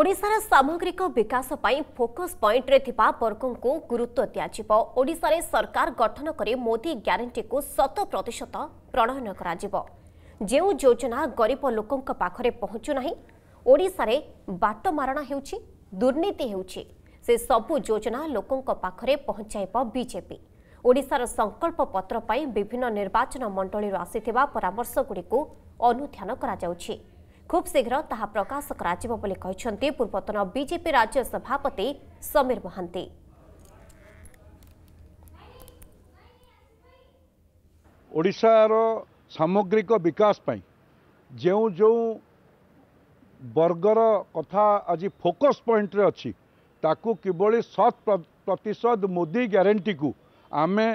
ଓଡ଼ିଶାର ସାମଗ୍ରିକ ବିକାଶ ପାଇଁ ଫୋକସ୍ ପଏଣ୍ଟରେ ଥିବା ବର୍ଗଙ୍କୁ ଗୁରୁତ୍ୱ ଦିଆଯିବ ଓଡ଼ିଶାରେ ସରକାର ଗଠନ କରି ମୋଦି ଗ୍ୟାରେଣ୍ଟିକୁ ଶତ ପ୍ରତିଶତ ପ୍ରଣୟନ କରାଯିବ ଯେଉଁ ଯୋଜନା ଗରିବ ଲୋକଙ୍କ ପାଖରେ ପହଞ୍ଚୁନାହିଁ ଓଡ଼ିଶାରେ ବାଟମାରଣା ହେଉଛି ଦୁର୍ନୀତି ହେଉଛି ସେ ସବୁ ଯୋଜନା ଲୋକଙ୍କ ପାଖରେ ପହଞ୍ଚାଇବ ବିଜେପି ଓଡ଼ିଶାର ସଂକଳ୍ପ ପତ୍ର ପାଇଁ ବିଭିନ୍ନ ନିର୍ବାଚନ ମଣ୍ଡଳୀରୁ ଆସିଥିବା ପରାମର୍ଶଗୁଡ଼ିକୁ ଅନୁଧ୍ୟାନ କରାଯାଉଛି ଖୁବ୍ ଶୀଘ୍ର ତାହା ପ୍ରକାଶ କରାଯିବ ବୋଲି କହିଛନ୍ତି ପୂର୍ବତନ ବିଜେପି ରାଜ୍ୟ ସଭାପତି ସମୀର ମହାନ୍ତି ଓଡ଼ିଶାର ସାମଗ୍ରିକ ବିକାଶ ପାଇଁ ଯେଉଁ ଯେଉଁ ବର୍ଗର କଥା ଆଜି ଫୋକସ୍ ପଏଣ୍ଟରେ ଅଛି ତାକୁ କିଭଳି ଶତ ପ୍ରତିଶତ ମୋଦି ଗ୍ୟାରେଣ୍ଟିକୁ ଆମେ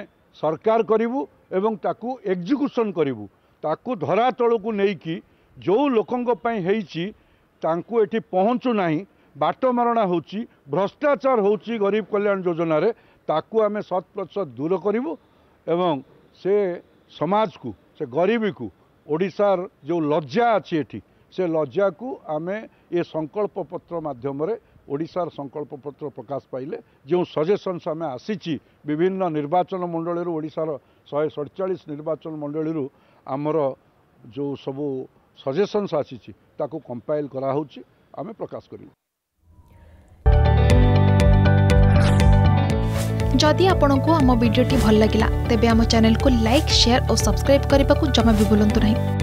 ସରକାର କରିବୁ ଏବଂ ତାକୁ ଏକ୍ଜିକ୍ୟୁସନ୍ କରିବୁ ତାକୁ ଧରାତଳକୁ ନେଇକି ଯେଉଁ ଲୋକଙ୍କ ପାଇଁ ହେଇଛି ତାଙ୍କୁ ଏଠି ପହଞ୍ଚୁନାହିଁ ବାଟମାରଣା ହେଉଛି ଭ୍ରଷ୍ଟାଚାର ହେଉଛି ଗରିବ କଲ୍ୟାଣ ଯୋଜନାରେ ତାକୁ ଆମେ ସତ୍ପ୍ରତିଶତ ଦୂର କରିବୁ ଏବଂ ସେ ସମାଜକୁ ସେ ଗରିବୀକୁ ଓଡ଼ିଶାର ଯେଉଁ ଲଜ୍ଜା ଅଛି ଏଠି ସେ ଲଜ୍ଜାକୁ ଆମେ ଏ ସଂକଳ୍ପ ପତ୍ର ମାଧ୍ୟମରେ ଓଡ଼ିଶାର ସଂକଳ୍ପ ପତ୍ର ପ୍ରକାଶ ପାଇଲେ ଯେଉଁ ସଜେସନ୍ସ ଆମେ ଆସିଛି ବିଭିନ୍ନ ନିର୍ବାଚନ ମଣ୍ଡଳୀରୁ ଓଡ଼ିଶାର ଶହେ ସଡ଼ଚାଳିଶ ନିର୍ବାଚନ ମଣ୍ଡଳୀରୁ ଆମର ଯେଉଁ ସବୁ सजेसनस आसी कंपाइल करमें प्रकाश कर जदि आपण को आम भिडी भल लगा तेब चेल को लाइक सेयार और सब्सक्राइब करने को जमा भी बुलां नहीं